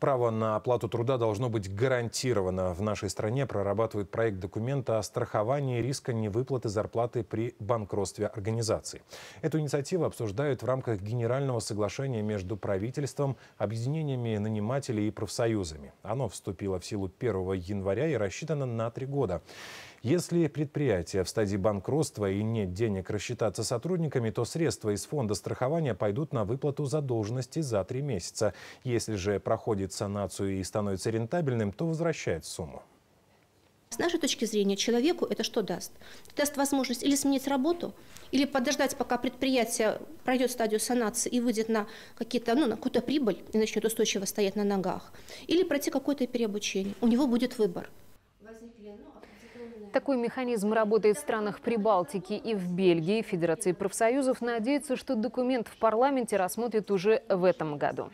Право на оплату труда должно быть гарантировано. В нашей стране прорабатывает проект документа о страховании риска невыплаты зарплаты при банкротстве организации. Эту инициативу обсуждают в рамках генерального соглашения между правительством, объединениями нанимателей и профсоюзами. Оно вступило в силу 1 января и рассчитано на три года. Если предприятие в стадии банкротства и нет денег рассчитаться сотрудниками, то средства из фонда страхования пойдут на выплату задолженности за три месяца. Если же проходит санацию и становится рентабельным, то возвращает сумму. С нашей точки зрения, человеку это что даст? Даст возможность или сменить работу, или подождать, пока предприятие пройдет стадию санации и выйдет на, какие-то, ну, на какую-то прибыль и начнет устойчиво стоять на ногах, или пройти какое-то переобучение. У него будет выбор. Ну, такой механизм работает в странах Прибалтики и в Бельгии. Федерации профсоюзов надеется, что документ в парламенте рассмотрят уже в этом году.